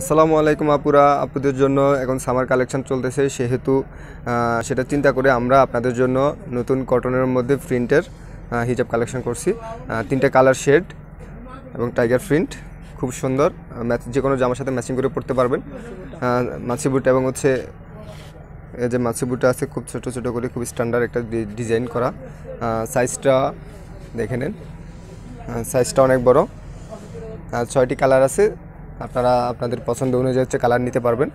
আসসালামু আলাইকুম আপুরা আপনাদের জন্য এখন সামার কালেকশন চলতেছে সেহেতু সেটা চিন্তা করে আমরা আপনাদের জন্য নতুন কটনের মধ্যে প্রিন্টের হিজাব কালেকশন করছি তিনটে কালার শেড এবং টাইগার প্রিন্ট খুব সুন্দর ম্যাচ যে কোনো জামার সাথে ম্যাচিং করে পড়তে পারবেন মাছি বুট এবং হচ্ছে এই যে মাছি বুটটা আছে খুব ছোট ছোট করে খুব স্ট্যান্ডার্ড একটা ডিজাইন করা সাইজটা দেখে নেন সাইজটা অনেক বড় ছয়টি কালার আছে আপনারা আপনাদের পছন্দ অনুযায়ী হচ্ছে কালার নিতে পারবেন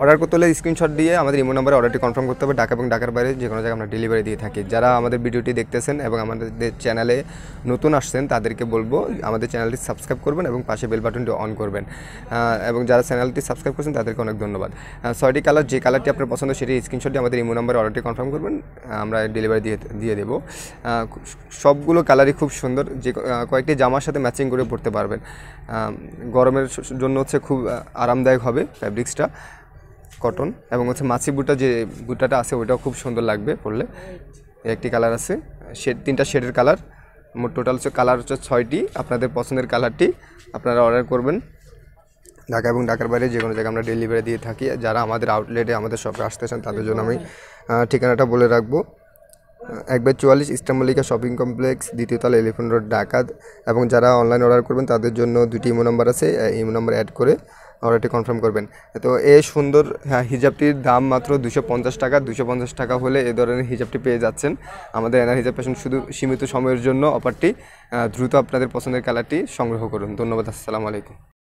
অর্ডার করতে হলে স্ক্রিনশট দিয়ে আমাদের ইমো নাম্বারে অর্ডারটি কনফার্ম করতে হবে ডাকা এবং ডাকার বাইরে যে কোনো জায়গায় আমরা ডেলিভারি দিয়ে থাকি যারা আমাদের ভিডিওটি দেখতেছেন এবং আমাদের চ্যানেলে নতুন আসছেন তাদেরকে বলবো আমাদের চ্যানেলটি সাবস্ক্রাইব করবেন এবং পাশে বেল বাটনটি অন করবেন এবং যারা চ্যানেলটি সাবস্ক্রাইব করছেন তাদেরকে অনেক ধন্যবাদ ছয়টি কালার যে কালারটি আপনার পছন্দ সেটি দিয়ে আমাদের ইমো নাম্বারে অর্ডারটি কনফার্ম করবেন আমরা ডেলিভারি দিয়ে দিয়ে দেবো সবগুলো কালারই খুব সুন্দর যে কয়েকটি জামার সাথে ম্যাচিং করে পড়তে পারবেন গরমের জন্য হচ্ছে খুব আরামদায়ক হবে ফ্যাব্রিক্সটা কটন এবং হচ্ছে মাছি বুটা যে বুটাটা আছে ওইটাও খুব সুন্দর লাগবে পরলে একটি কালার আছে শেড তিনটা শেডের কালার মোট টোটাল হচ্ছে কালার হচ্ছে ছয়টি আপনাদের পছন্দের কালারটি আপনারা অর্ডার করবেন ঢাকা এবং ঢাকার বাইরে যে কোনো জায়গায় আমরা ডেলিভারি দিয়ে থাকি যারা আমাদের আউটলেটে আমাদের শপে আসতে চান তাদের জন্য আমি ঠিকানাটা বলে রাখবো একবার চুয়াল্লিশ ইস্টামলিকা শপিং কমপ্লেক্স দ্বিতীয় তাল এলিফেন্ট রোড ডাকাত এবং যারা অনলাইন অর্ডার করবেন তাদের জন্য দুটি ইমো নম্বর আছে ইমো নাম্বার অ্যাড করে অর্ডারটি কনফার্ম করবেন তো এই সুন্দর হ্যাঁ, হিজাবটির দাম মাত্র দুশো পঞ্চাশ টাকা দুশো পঞ্চাশ টাকা হলে এ ধরনের হিজাবটি পেয়ে যাচ্ছেন আমাদের এনার হিজাব ফ্যাশন শুধু সীমিত সময়ের জন্য অফারটি দ্রুত আপনাদের পছন্দের কালারটি সংগ্রহ করুন ধন্যবাদ আসসালামু আলাইকুম